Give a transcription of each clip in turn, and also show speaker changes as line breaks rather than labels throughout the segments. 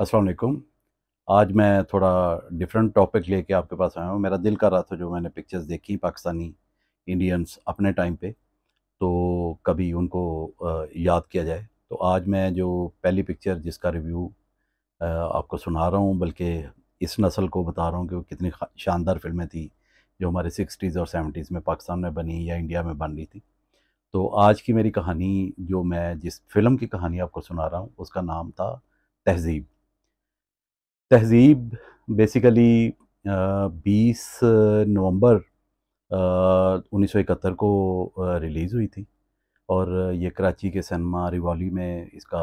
अस्सलाम वालेकुम आज मैं थोड़ा डिफरेंट टॉपिक लेके आपके पास आया हूँ मेरा दिल कर रहा था जो मैंने पिक्चर्स देखी पाकिस्तानी इंडियंस अपने टाइम पे तो कभी उनको याद किया जाए तो आज मैं जो पहली पिक्चर जिसका रिव्यू आपको सुना रहा हूँ बल्कि इस नस्ल को बता रहा हूँ कि वो कितनी शानदार फिल्में थी जो हमारे सिक्सटीज़ और सेवेंटीज़ में पाकिस्तान में बनी या इंडिया में बन रही थी तो आज की मेरी कहानी जो मैं जिस फिल्म की कहानी आपको सुना रहा हूँ उसका नाम था तहजीब तहज़ीब बेसिकली बीस नवंबर उन्नीस सौ इकहत्तर को रिलीज़ हुई थी और ये कराची के सिनेमा रिवाली में इसका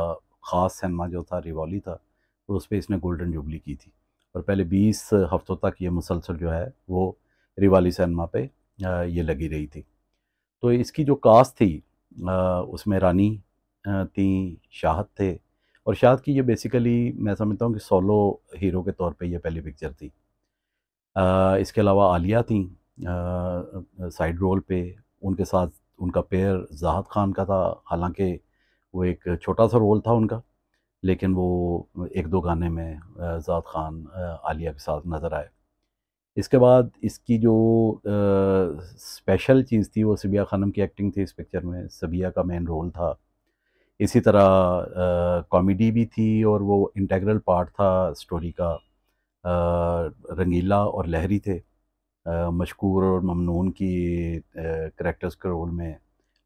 ख़ास सिनेमा जो था रिवाली था तो उस पर इसने गोल्डन जुबली की थी और पहले बीस हफ्तों तक ये मुसलसल जो है वो रिवाली सिनेमा पे ये लगी रही थी तो इसकी जो कास्ट थी उसमें रानी थी शाहत थे और शाद की ये बेसिकली मैं समझता हूँ कि सोलो हीरो के तौर पे ये पहली पिक्चर थी आ, इसके अलावा आलिया थी साइड रोल पे उनके साथ उनका पेयर जाहद खान का था हालांकि वो एक छोटा सा रोल था उनका लेकिन वो एक दो गाने में जाहद खान आलिया के साथ नज़र आए इसके बाद इसकी जो आ, स्पेशल चीज़ थी वो सबिया खानम की एक्टिंग थी इस पिक्चर में सबिया का मेन रोल था इसी तरह कॉमेडी भी थी और वो इंटेग्रल पार्ट था स्टोरी का रंगीला और लहरी थे मशहूर और ममनून की करेक्टर्स के रोल में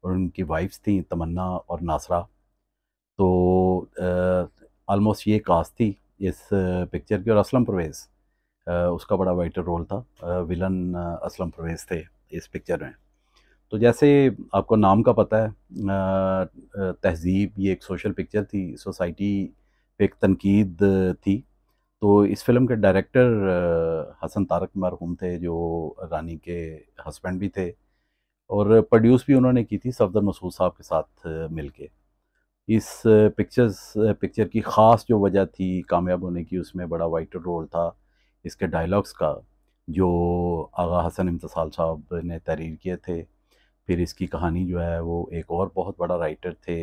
और उनकी वाइफ्स थी तमन्ना और नासरा तो ऑलमोस्ट ये कास्ट थी इस पिक्चर की और असलम परवेज़ उसका बड़ा वाइटर रोल था विलन असलम परवेज़ थे इस पिक्चर में तो जैसे आपको नाम का पता है तहजीब ये एक सोशल पिक्चर थी सोसाइटी पे एक तनकीद थी तो इस फिल्म के डायरेक्टर हसन तारक मरहूम थे जो रानी के हस्बैंड भी थे और प्रोड्यूस भी उन्होंने की थी सफदर मसूद साहब के साथ मिलके इस पिक्चर्स पिक्चर की ख़ास जो वजह थी कामयाब होने की उसमें बड़ा वाइट रोल था इसके डायलॉग्स का जो आगा हसन इम्तसाल साहब ने तहरीर किए थे फिर इसकी कहानी जो है वो एक और बहुत बड़ा राइटर थे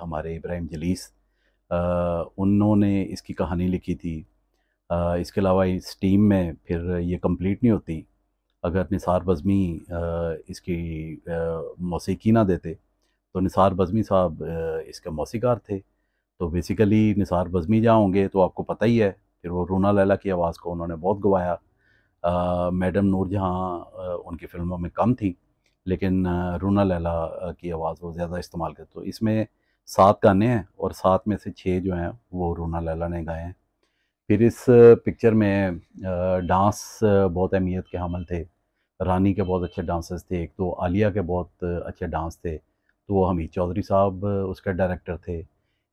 हमारे इब्राहिम जलीस उन्होंने इसकी कहानी लिखी थी आ, इसके अलावा इस टीम में फिर ये कंप्लीट नहीं होती अगर निसार बज़मी इसकी मौसीकी ना देते तो निसार बज़मी साहब इसके मौसीकार थे तो बेसिकली निसार बज़मी जहाँ होंगे तो आपको पता ही है फिर वो रूना लैला की आवाज़ को उन्होंने बहुत गवाया मैडम नूर जहाँ उनकी फ़िल्मों में कम थी लेकिन रूना लैला की आवाज़ वो ज़्यादा इस्तेमाल करते तो इसमें सात गाने हैं और सात में से छः जो हैं वो रूना लैला ने गाए हैं फिर इस पिक्चर में डांस बहुत अहमियत के हमल थे रानी के बहुत अच्छे डांसर्स थे एक तो आलिया के बहुत अच्छे डांस थे तो वो हमीद चौधरी साहब उसके डायरेक्टर थे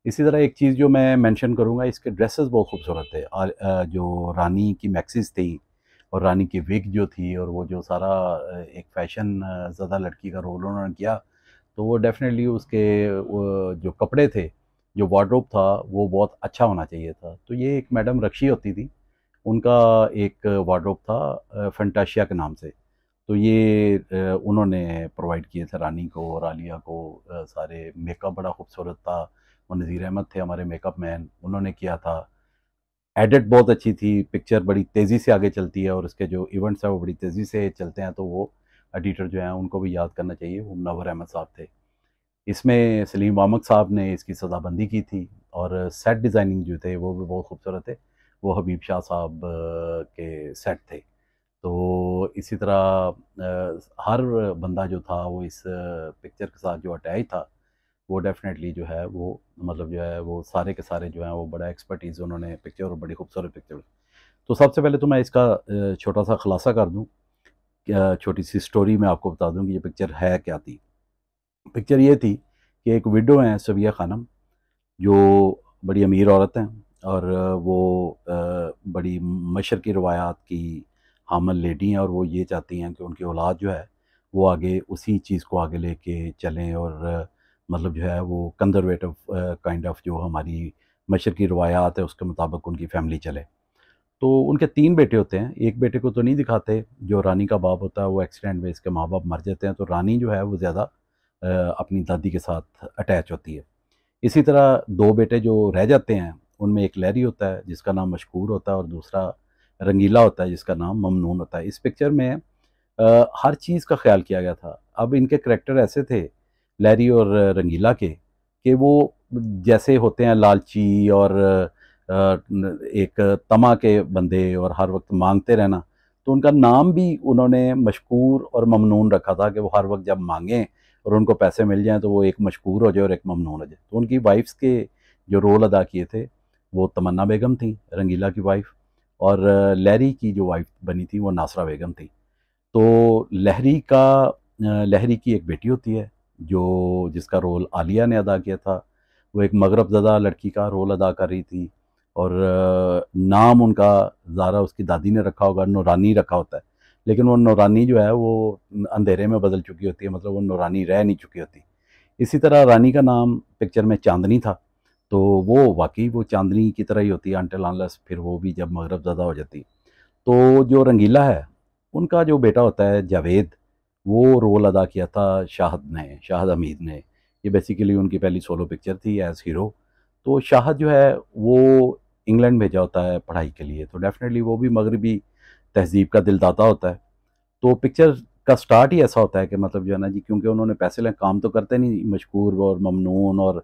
इसी तरह एक चीज़ जो मैं मेंशन करूँगा इसके ड्रेसेस बहुत खूबसूरत थे जो रानी की मैक्सीज थी और रानी की विग जो थी और वो जो सारा एक फैशन ज़्यादा लड़की का रोल उन्होंने किया तो वो डेफिनेटली उसके जो कपड़े थे जो वार्ड्रोप था वो बहुत अच्छा होना चाहिए था तो ये एक मैडम रक्षी होती थी उनका एक वार्ड्रोप था फंटाशिया के नाम से तो ये उन्होंने प्रोवाइड किए थे रानी को और आलिया को सारे मेकअप बड़ा खूबसूरत था और नज़ीर अहमद थे हमारे मेकअप मैन उन्होंने किया था एडिट बहुत अच्छी थी पिक्चर बड़ी तेज़ी से आगे चलती है और इसके जो इवेंट्स हैं वो बड़ी तेज़ी से चलते हैं तो वो एडिटर जो हैं उनको भी याद करना चाहिए वो नवर अहमद साहब थे इसमें सलीम वामक साहब ने इसकी सज़ाबंदी की थी और सेट डिज़ाइनिंग जो थे वो भी बहुत खूबसूरत थे वो हबीब शाह साहब के सेट थे तो इसी तरह हर बंदा जो था वो इस पिक्चर के साथ जो अटैच था वो डेफिनेटली जो है वो मतलब जो है वो सारे के सारे जो हैं वो बड़ा एक्सपर्टीज़ उन्होंने पिक्चर और बड़ी खूबसूरत पिक्चर तो सबसे पहले तो मैं इसका छोटा सा खुलासा कर दूँ छोटी सी स्टोरी मैं आपको बता दूँ कि ये पिक्चर है क्या थी पिक्चर ये थी कि एक विडो हैं सबिया खानम जो बड़ी अमीर औरत हैं और वो बड़ी मशर की रवायात की हामल लेडी हैं और वो ये चाहती हैं कि उनकी औलाद जो है वो आगे उसी चीज़ को आगे ले चलें और मतलब जो है वो कंजरवेटिव काइंड ऑफ जो हमारी मशर की रवायात है उसके मुताबिक उनकी फैमिली चले तो उनके तीन बेटे होते हैं एक बेटे को तो नहीं दिखाते जो रानी का बाप होता है वो एक्सीडेंट में इसके माँ बाप मर जाते हैं तो रानी जो है वो ज़्यादा अपनी दादी के साथ अटैच होती है इसी तरह दो बेटे जो रह जाते हैं उनमें एक लहरी होता है जिसका नाम मशहूर होता है और दूसरा रंगीला होता है जिसका नाम ममनून होता है इस पिक्चर में आ, हर चीज़ का ख्याल किया गया था अब इनके करेक्टर ऐसे थे लहरी और रंगीला के कि वो जैसे होते हैं लालची और एक तमा के बंदे और हर वक्त मांगते रहना तो उनका नाम भी उन्होंने मशकूर और ममनून रखा था कि वो हर वक्त जब मांगें और उनको पैसे मिल जाएं तो वो एक मशकूर हो जाए और एक ममनून हो जाए तो उनकी वाइफ्स के जो रोल अदा किए थे वो तमन्ना बेगम थी रंगीला की वाइफ और लहरी की जो वाइफ बनी थी वो नासरा बेगम थी तो लहरी का लहरी की एक बेटी होती है जो जिसका रोल आलिया ने अदा किया था वो एक मगरब ज़दा लड़की का रोल अदा कर रही थी और नाम उनका ज़ारा उसकी दादी ने रखा होगा नौरानी रखा होता है लेकिन वो नौरानी जो है वो अंधेरे में बदल चुकी होती है मतलब वो नौरानी रह नहीं चुकी होती इसी तरह रानी का नाम पिक्चर में चांदनी था तो वो वाकई वो चांदनी की तरह ही होती है अंटल अनलस फिर वो भी जब मगरब ज़्यादा हो जाती तो जो रंगीला है उनका जो बेटा होता है जावेद वो रोल अदा किया था शाहद ने शाहद हमीद ने ये बेसिकली उनकी पहली सोलो पिक्चर थी एज हीरो तो शाहद जो है वो इंग्लैंड भेजा होता है पढ़ाई के लिए तो डेफिनेटली वो भी मगरबी तहजीब का दिलदाता होता है तो पिक्चर का स्टार्ट ही ऐसा होता है कि मतलब जो है ना जी क्योंकि उन्होंने पैसे लें काम तो करते नहीं मशहूर और ममनून और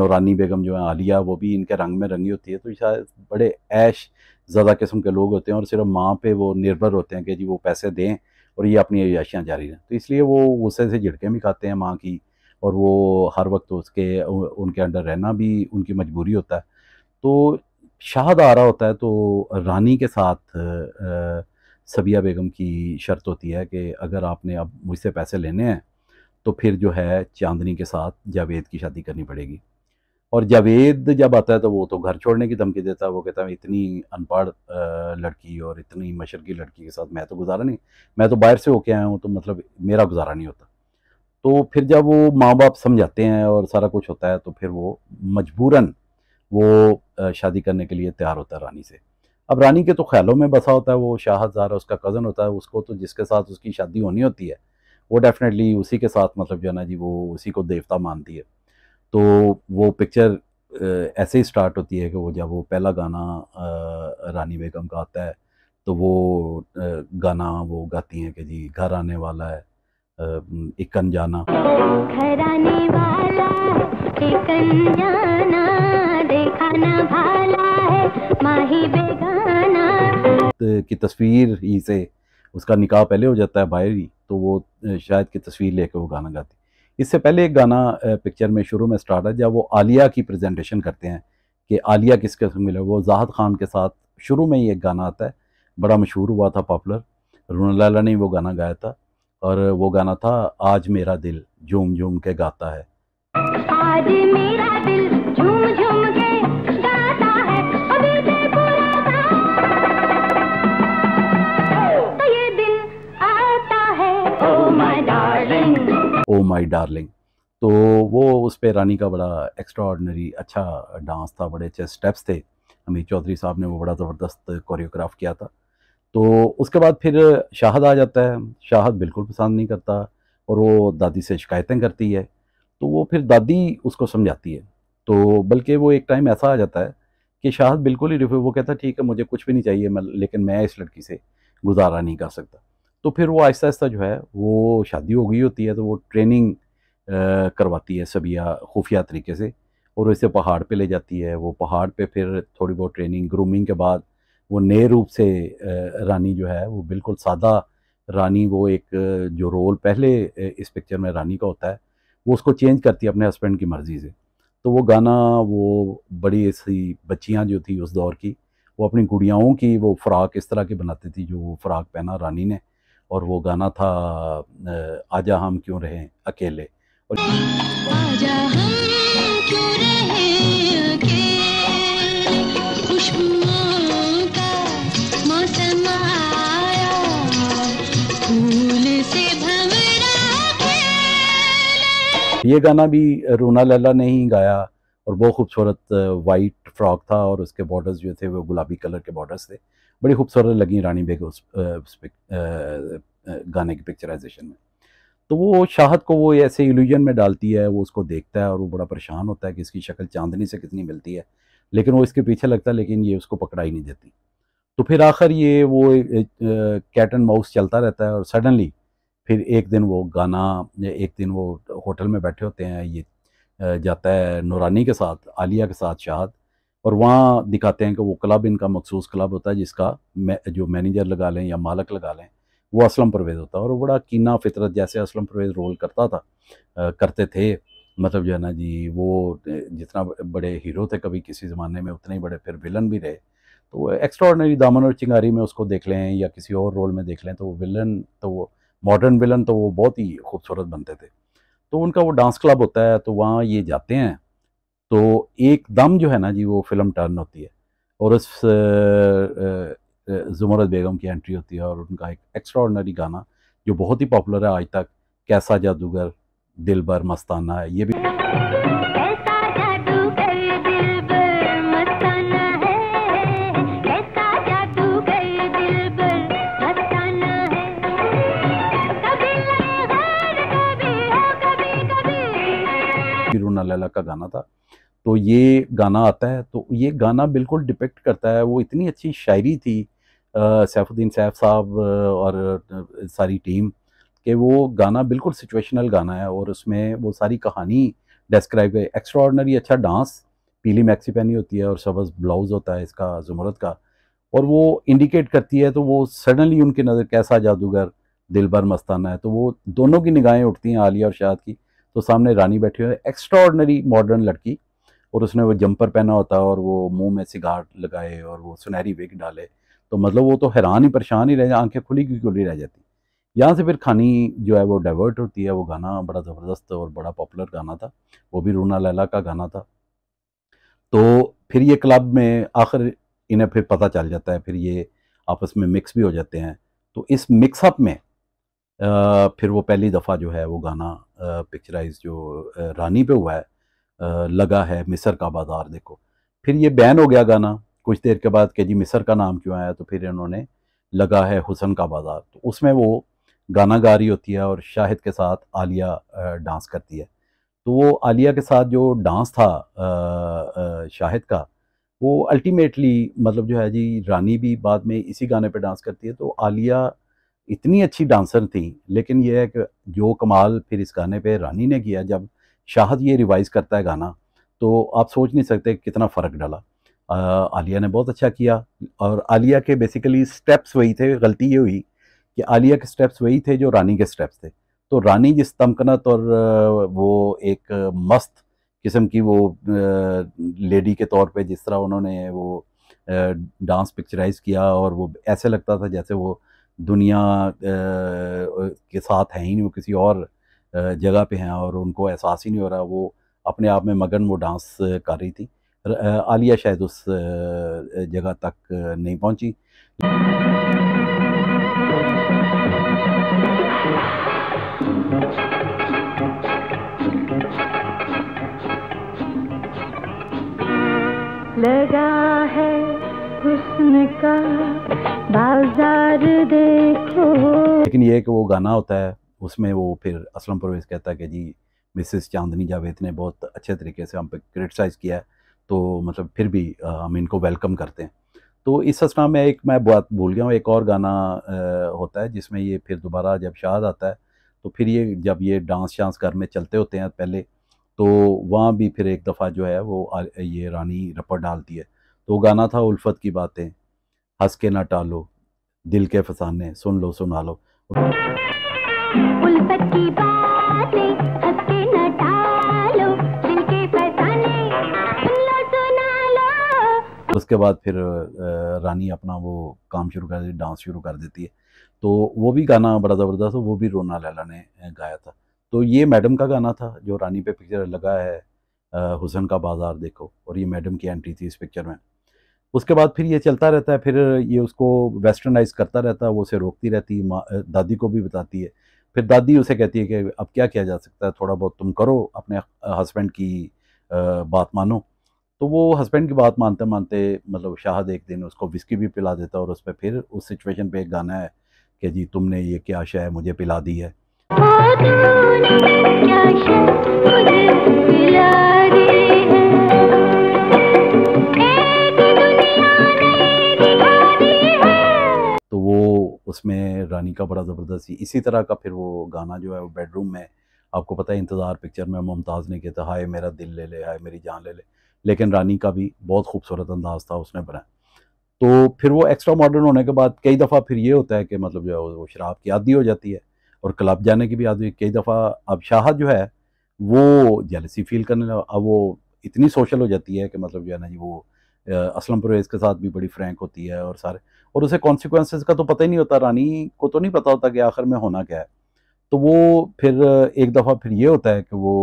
नौरानी बेगम जो है आलिया वो भी इनके रंग में रंगी होती है तो शायद बड़े ऐश ज़्यादा किस्म के लोग होते हैं और सिर्फ माँ पे वो निर्भर होते हैं कि जी वो पैसे दें और ये अपनी अयाशियाँ जारी रहें तो इसलिए वो गुस्से से झिड़के भी खाते हैं माँ की और वो हर वक्त उसके उनके अंडर रहना भी उनकी मजबूरी होता है तो शाहद आ रहा होता है तो रानी के साथ सबिया बेगम की शर्त होती है कि अगर आपने अब मुझसे पैसे लेने हैं तो फिर जो है चांदनी के साथ जावेद की शादी करनी पड़ेगी और जावेद जब आता है तो वो तो घर छोड़ने की धमकी देता है वो कहता है इतनी अनपढ़ लड़की और इतनी मशर की लड़की के साथ मैं तो गुजारा नहीं मैं तो बाहर से होके आया हूँ तो मतलब मेरा गुजारा नहीं होता तो फिर जब वो माँ बाप समझाते हैं और सारा कुछ होता है तो फिर वो मजबूरन वो शादी करने के लिए तैयार होता है रानी से अब रानी के तो ख्यालों में बसा होता है वो शाहजार उसका कज़न होता है उसको तो जिसके साथ उसकी शादी होनी होती है वो डेफिनेटली उसी के साथ मतलब जो है ना जी वो उसी को देवता मानती है तो वो पिक्चर ऐसे ही स्टार्ट होती है कि वो जब वो पहला गाना रानी बेगम का आता है तो वो गाना वो गाती हैं कि जी घर आने वाला है इकन जाना घर आने वाला जाना देखा ना भाला है माही बेगाना तो की तस्वीर ही से उसका निकाह पहले हो जाता है बाहर ही तो वो शायद की तस्वीर लेके वो गाना गाती इससे पहले एक गाना पिक्चर में शुरू में स्टार्ट है जब वो आलिया की प्रेजेंटेशन करते हैं कि आलिया किस किस्म मिले वो जाहद खान के साथ शुरू में ही एक गाना आता है बड़ा मशहूर हुआ था पॉपुलर रूना लाला ने वो गाना गाया था और वो गाना था आज मेरा दिल झूम झूम के गाता है आज मेरा माई डार्लिंग तो वो उस पर रानी का बड़ा एक्स्ट्रा ऑर्डनरी अच्छा डांस था बड़े अच्छे स्टेप्स थे अमित चौधरी साहब ने वो बड़ा ज़बरदस्त कोरियोग्राफ किया था तो उसके बाद फिर शाहद आ जाता है शाहद बिल्कुल पसंद नहीं करता और वो दादी से शिकायतें करती है तो वो फिर दादी उसको समझाती है तो बल्कि वो एक टाइम ऐसा आ जाता है कि शाहद बिल्कुल ही रिफ्यू वो कहता ठीक है मुझे कुछ भी नहीं चाहिए मैं लेकिन मैं इस लड़की से गुजारा नहीं कर सकता तो फिर वो आहिस्ता आहिस्ता जो है वो शादी हो गई होती है तो वो ट्रेनिंग करवाती है सबिया खुफिया तरीके से और इसे पहाड़ पे ले जाती है वो पहाड़ पे फिर थोड़ी बहुत ट्रेनिंग ग्रूमिंग के बाद वो नए रूप से रानी जो है वो बिल्कुल सादा रानी वो एक जो रोल पहले इस पिक्चर में रानी का होता है वो उसको चेंज करती है अपने हस्बैंड की मर्ज़ी से तो वो गाना वो बड़ी ऐसी बच्चियाँ जो थी उस दौर की वो अपनी गुड़ियाओं की वो फ्राक इस तरह की बनाती थी जो वो फ्राक पहना रानी ने और वो गाना था आजा हम क्यों रहें अकेले और हम क्यों अकेले ये गाना भी रूना लैला ने ही गाया और बहुत खूबसूरत वाइट फ्रॉक था और उसके बॉर्डर्स जो थे वो गुलाबी कलर के बॉर्डर्स थे बड़ी खूबसूरत लगी रानी बेग उस, गाने की पिक्चराइजेशन में तो वो शाहद को वो ऐसे इल्यूजन में डालती है वो उसको देखता है और वो बड़ा परेशान होता है कि इसकी शक्ल चांदनी से कितनी मिलती है लेकिन वो इसके पीछे लगता है लेकिन ये उसको पकड़ा ही नहीं देती तो फिर आखिर ये वो कैट एंड माउस चलता रहता है और सडनली फिर एक दिन वो गाना एक दिन वो होटल में बैठे होते हैं ये जाता है नूरानी के साथ आलिया के साथ शाहद और वहाँ दिखाते हैं कि वो क्लब इनका मखसूस क्लब होता है जिसका मैं जो मैनेजर लगा लें या मालक लगा लें वो असलम परवेज़ होता है और बड़ा कीना फितरत जैसे असलम परवेज़ रोल करता था आ, करते थे मतलब जो है ना जी वो जितना बड़े हीरो थे कभी किसी ज़माने में उतने ही बड़े फिर विलन भी रहे तो एक्स्ट्रॉडनरी दामन और चिंगारी में उसको देख लें या किसी और रोल में देख लें तो वो विलन तो वो मॉडर्न विलन तो वो बहुत ही खूबसूरत बनते थे तो उनका वो डांस क्लब होता है तो वहाँ ये जाते हैं तो एकदम जो है ना जी वो फिल्म टर्न होती है और उस जुमरत बेगम की एंट्री होती है और उनका एक एक्स्ट्राऑर्डनरी गाना जो बहुत ही पॉपुलर है आज तक कैसा जादूगर दिल भर मस्ताना है ये भी लैला का गाना था तो ये गाना आता है तो ये गाना बिल्कुल डिपेक्ट करता है वो इतनी अच्छी शायरी थी सैफुद्दीन सैफ साहब और सारी टीम कि वो गाना बिल्कुल सिचुएशनल गाना है और उसमें वो सारी कहानी डिस्क्राइब है एक्स्ट्रॉर्डनरी अच्छा डांस पीली मैक्सी पहनी होती है और सबज ब्लाउज़ होता है इसका जुमरत का और वो इंडिकेट करती है तो वो सडनली उनकी नज़र कैसा जादूगर दिल भर मस्ताना है तो वो दोनों की निगाहें उठती हैं आलिया और शाद की तो सामने रानी बैठी हुई है एक्स्ट्रॉर्डनरी मॉडर्न लड़की और उसने वो जंपर पहना होता और वो मुंह में सिगार लगाए और वो सुनहरी विग डाले तो मतलब वो तो हैरान ही परेशान ही रह जाए आंखें खुली की खुली रह जाती यहाँ से फिर खानी जो है वो डाइवर्ट होती है वो गाना बड़ा ज़बरदस्त और बड़ा पॉपुलर गाना था वो भी रूना लैला का गाना था तो फिर ये क्लब में आखिर इन्हें फिर पता चल जाता है फिर ये आपस में मिक्स भी हो जाते हैं तो इस मिक्सअप में आ, फिर वो पहली दफ़ा जो है वो गाना पिक्चराइज जो रानी पे हुआ है लगा है मिस्र का बाज़ार देखो फिर ये बैन हो गया गाना कुछ देर के बाद कि जी मिस्र का नाम क्यों आया तो फिर इन्होंने लगा है हुसन का बाज़ार तो उसमें वो गाना गा रही होती है और शाहिद के साथ आलिया डांस करती है तो वो आलिया के साथ जो डांस था शाहिद का वो अल्टीमेटली मतलब जो है जी रानी भी बाद में इसी गाने पे डांस करती है तो आलिया इतनी अच्छी डांसर थी लेकिन यह है कि जो कमाल फिर इस गाने पे रानी ने किया जब शाहद ये रिवाइज करता है गाना तो आप सोच नहीं सकते कितना फ़र्क डाला आलिया ने बहुत अच्छा किया और आलिया के बेसिकली स्टेप्स वही थे गलती ये हुई कि आलिया के स्टेप्स वही थे जो रानी के स्टेप्स थे तो रानी जिस तमकनत और वो एक मस्त किस्म की वो लेडी के तौर पे जिस तरह उन्होंने वो डांस पिक्चराइज किया और वो ऐसे लगता था जैसे वो दुनिया के साथ हैं ही नहीं वो किसी और जगह पे हैं और उनको एहसास ही नहीं हो रहा वो अपने आप में मगन वो डांस कर रही थी आलिया शायद उस जगह तक नहीं पहुंची लगा है हुस्न का बाजार देखो लेकिन ये कि वो गाना होता है उसमें वो फिर असलम परवेज़ कहता है कि जी मिसिस चांदनी जावेद ने बहुत अच्छे तरीके से हम पे क्रिटिसाइज़ किया है तो मतलब फिर भी हम इनको वेलकम करते हैं तो इस असना में एक मैं बात भूल गया हूँ एक और गाना होता है जिसमें ये फिर दोबारा जब शाद आता है तो फिर ये जब ये डांस शांस घर में चलते होते हैं पहले तो वहाँ भी फिर एक दफ़ा जो है वो ये रानी रपट डालती है तो गाना था उल्फत की बातें हंस के ना टालो दिल के फसाने सुन लो सुना लो उसके बाद फिर रानी अपना वो काम शुरू कर देती डांस शुरू कर देती है तो वो भी गाना बड़ा ज़बरदस्त वो भी रोना लैला ने गाया था तो ये मैडम का गाना था जो रानी पे पिक्चर लगा है हुसन का बाज़ार देखो और ये मैडम की एंट्री थी इस पिक्चर में उसके बाद फिर ये चलता रहता है फिर ये उसको वेस्टर्नाइज करता रहता है वो उसे रोकती रहती है दादी को भी बताती है फिर दादी उसे कहती है कि अब क्या किया जा सकता है थोड़ा बहुत तुम करो अपने हस्बैंड की बात मानो तो वो हस्बैंड की बात मानते मानते मतलब शाहद एक दिन उसको विस्की भी पिला देता है और उस पर फिर उस सिचुएशन पे एक गाना है कि जी तुमने ये क्या शय मुझे पिला दी है उसमें रानी का बड़ा ज़बरदस्त इसी तरह का फिर वो गाना जो है वो बेडरूम में आपको पता है इंतज़ार पिक्चर में मुमताज़ ने कहता हाय मेरा दिल ले ले हाय मेरी जान ले ले लेकिन रानी का भी बहुत खूबसूरत अंदाज था उसने बनाया तो फिर वो एक्स्ट्रा मॉडर्न होने के बाद कई दफ़ा फिर ये होता है कि मतलब जो है वो शराब की आदि हो जाती है और क्लब जाने की भी आदि कई दफ़ा अब शाह जो है वो जेलसी फील करने लगा अब वो इतनी सोशल हो जाती है कि मतलब जो है ना जी वो असलम परवेज़ के साथ भी बड़ी फ्रैंक होती है और सारे और उसे कॉन्सिक्वेंसेज का तो पता ही नहीं होता रानी को तो नहीं पता होता कि आखिर में होना क्या है तो वो फिर एक दफ़ा फिर ये होता है कि वो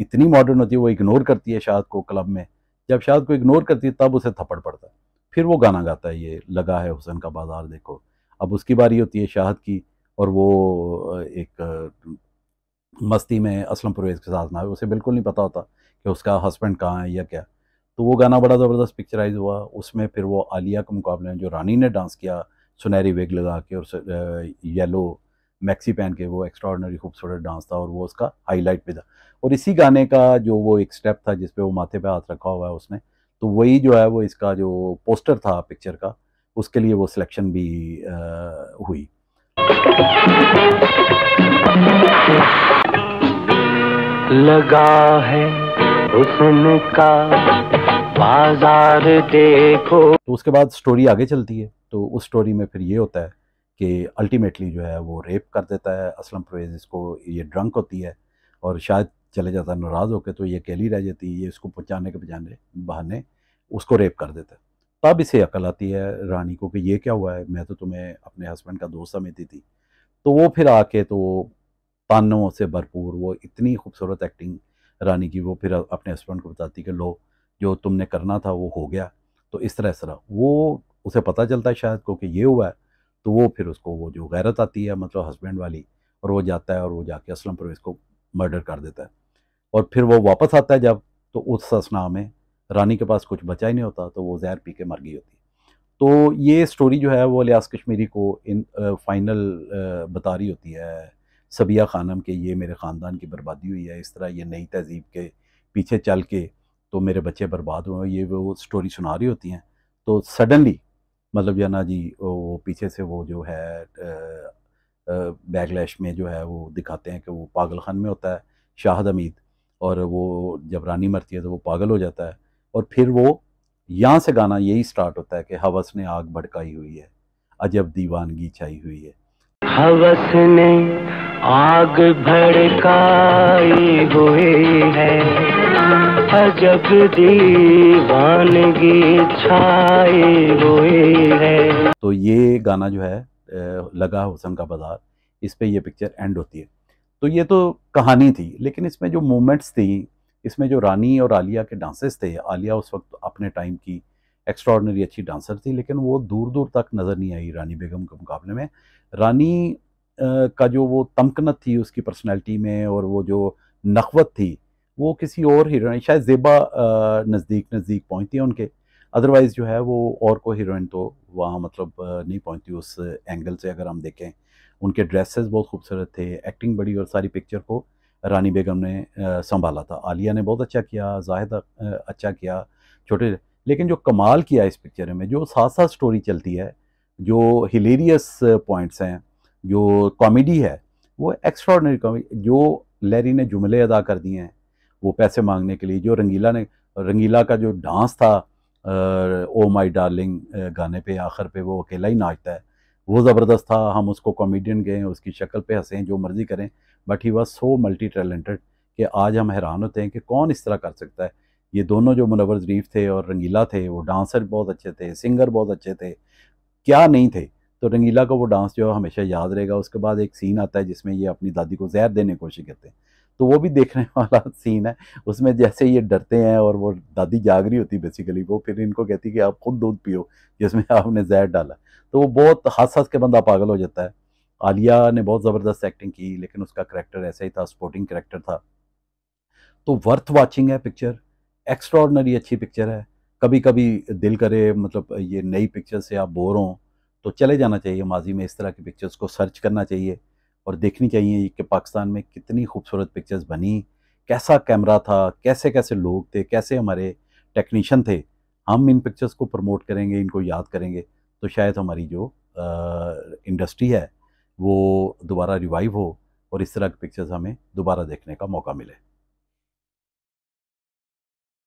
इतनी मॉडर्न होती है वो इग्नोर करती है शाद को क्लब में जब शाद को इग्नोर करती है तब उसे थप्पड़ पड़ता है फिर वो गाना गाता है ये लगा है हुसैन का बाजार देखो अब उसकी बारी होती है शाहद की और वो एक मस्ती में असलम परवेज़ के साथ ना उसे बिल्कुल नहीं पता होता कि उसका हस्बैंड कहाँ है या क्या तो वो गाना बड़ा ज़बरदस्त पिक्चराइज हुआ उसमें फिर वो आलिया के मुकाबले में जो रानी ने डांस किया सुनहरी वेग लगा के और येलो मैक्सी पहन के वो एक्स्ट्रॉडनरी खूबसूरत डांस था और वो उसका हाईलाइट भी था और इसी गाने का जो वो एक स्टेप था जिसपे वो माथे पे हाथ रखा हुआ है उसने तो वही जो है वो इसका जो पोस्टर था पिक्चर का उसके लिए वो सिलेक्शन भी आ, हुई लगा है उसने का बाजार देखो तो उसके बाद स्टोरी आगे चलती है तो उस स्टोरी में फिर ये होता है कि अल्टीमेटली जो है वो रेप कर देता है असलम परवेज़ इसको ये ड्रंक होती है और शायद चले जाता है नाराज़ होकर तो ये अकेली रह जाती है ये इसको पहुँचाने के बजाने बहाने उसको रेप कर देता है तब इसे अकल आती है रानी को कि ये क्या हुआ है मैं तो तुम्हें अपने हस्बैंड का दोस्त समझती थी तो वो फिर आके तो तानों से भरपूर वो इतनी खूबसूरत एक्टिंग रानी की वो फिर अपने हस्बैंड को बताती कि लो जो तुमने करना था वो हो गया तो इस तरह इस तरह वो उसे पता चलता है शायद को कि ये हुआ है तो वो फिर उसको वो जो गैरत आती है मतलब हस्बैंड वाली और वो जाता है और वो जाके असलम परवेज को मर्डर कर देता है और फिर वो वापस आता है जब तो उस ससना में रानी के पास कुछ बचा ही नहीं होता तो वो जहर पी के मर गई होती तो ये स्टोरी जो है वो लियास कश्मीरी को इन आ, फाइनल आ, बता रही होती है सबिया खानम के ये मेरे ख़ानदान की बर्बादी हुई है इस तरह ये नई तहजीब के पीछे चल के तो मेरे बच्चे बर्बाद हुए ये वो स्टोरी सुना रही होती हैं तो सडनली मतलब या ना जी वो पीछे से वो जो है बैगलैश में जो है वो दिखाते हैं कि वो पागल खान में होता है शाहद अमीद और वो जब रानी मरती है तो वो पागल हो जाता है और फिर वो यहाँ से गाना यही स्टार्ट होता है कि हवस ने आग भड़काई हुई है अजब दीवानगी छाई हुई है हवस ने आग भड़काई हुई है अजब दीवानगी छाए हुए है तो ये गाना जो है लगा हुसन का बाजार इस पे ये पिक्चर एंड होती है तो ये तो कहानी थी लेकिन इसमें जो मोमेंट्स थी इसमें जो रानी और आलिया के डांसेस थे आलिया उस वक्त अपने टाइम की एक्स्ट्रॉडनरी अच्छी डांसर थी लेकिन वो दूर दूर तक नज़र नहीं आई रानी बेगम के मुकाबले में रानी का जो वो तमकनत थी उसकी पर्सनैलिटी में और वो जो नखवत थी वो किसी और हीरोइन शायद जेबा नज़दीक नज़दीक पहुँचती है उनके अदरवाइज़ जो है वो और कोई हीरोइन तो वहाँ मतलब नहीं पहुँचती उस एंगल से अगर हम देखें उनके ड्रेसेस बहुत खूबसूरत थे एक्टिंग बड़ी और सारी पिक्चर को रानी बेगम ने संभाला था आलिया ने बहुत अच्छा किया जाहिद अच्छा किया छोटे लेकिन जो कमाल किया इस पिक्चर में जो साथ साथ स्टोरी चलती है जो हिलेरियस पॉइंट्स हैं जो कॉमेडी है वो एक्स्ट्रॉडनरी कॉमेडी जो लैरी ने जुमले अदा कर दिए हैं वो पैसे मांगने के लिए जो रंगीला ने रंगीला का जो डांस था ओ माय डार्लिंग गाने पे आखिर पे वो अकेला ही नाचता है वो ज़बरदस्त था हम उसको कॉमेडियन गए उसकी शक्ल पे हंसें जो मर्ज़ी करें but he was so multi talented कि आज हम हैरान होते हैं कि कौन इस तरह कर सकता है ये दोनों जो मुनवर ज़रीफ थे और रंगीला थे वो डांसर बहुत अच्छे थे सिंगर बहुत अच्छे थे क्या नहीं थे तो रंगीला का वो डांस जो हमेशा याद रहेगा उसके बाद एक सीन आता है जिसमें ये अपनी दादी को जहर देने की कोशिश करते हैं तो वो भी देखने वाला सीन है उसमें जैसे ये डरते हैं और वो दादी जाग रही होती बेसिकली वो फिर इनको कहती है कि आप खुद दूध पियो जिसमें आपने जहर डाला तो वो बहुत हंस हंस के बंदा पागल हो जाता है आलिया ने बहुत ज़बरदस्त एक्टिंग की लेकिन उसका करैक्टर ऐसा ही था स्पोर्टिंग करेक्टर था तो वर्थ वॉचिंग है पिक्चर एक्स्ट्रॉडनरी अच्छी पिक्चर है कभी कभी दिल करे मतलब ये नई पिक्चर से आप बोर हों तो चले जाना चाहिए माजी में इस तरह की पिक्चर्स को सर्च करना चाहिए और देखनी चाहिए कि पाकिस्तान में कितनी खूबसूरत पिक्चर्स बनी कैसा कैमरा था कैसे कैसे लोग थे कैसे हमारे टेक्नीशियन थे हम इन पिक्चर्स को प्रमोट करेंगे इनको याद करेंगे तो शायद हमारी जो आ, इंडस्ट्री है वो दोबारा रिवाइव हो और इस तरह की पिक्चर्स हमें दोबारा देखने का मौका मिले